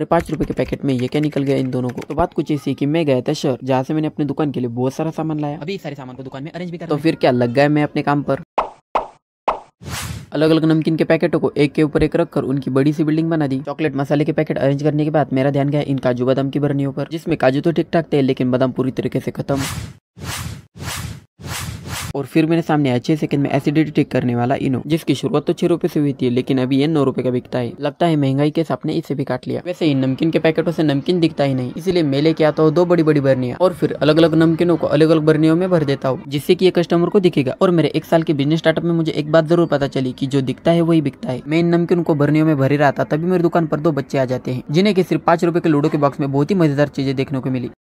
और पाँच रुपए के पैकेट में ये क्या निकल गया इन दोनों को तो बात कुछ ऐसी कि मैं गया था शहर जहाँ से मैंने अपने दुकान के लिए बहुत सारा सामान लाया अभी सारे सामान को तो दुकान में अरेंज भी कर तो फिर क्या लग गया मैं अपने काम पर अलग अलग नमकीन के पैकेटों को एक के ऊपर एक रखकर उनकी बड़ी सी बिल्डिंग बना दी चॉकलेट मसाले के पैकेट अरेंज करने के बाद मेरा ध्यान गया इन काजू बादाम की भरनियों पर जिसमें काजू तो ठीक ठाक थे लेकिन बादाम पूरी तरीके से खत्म और फिर मेरे सामने है छह सेकंड में एसिडिटी टिक करने वाला इनो जिसकी शुरुआत तो छह रुपए से हुई थी लेकिन अभी ये नौ रुपए का बिकता है लगता है महंगाई के सपने इसे भी काट लिया वैसे ही नमकीन के पैकेटों से नमकीन दिखता ही नहीं इसलिए मैं लेके आता हूँ दो बड़ी बड़ी बर्निया और फिर अलग अलग नमकीनों को अलग अलग बर्नियों में भर देता हूँ जिससे की ये कस्टमर को दिखेगा और मेरे एक साल के बिजनेस स्टार्टअप में मुझे एक बात जरूर पता चली की जो दिखता है वही बिकता है मैं इन नमकीन को बर्नियों में भरे रहा था तभी मेरी दुकान पर दो बच्चे आ जाते हैं जिन्हें की सिर्फ पांच रुपए के लूडो के बॉक्स में बहुत ही मजेदार चीजें देखने को मिली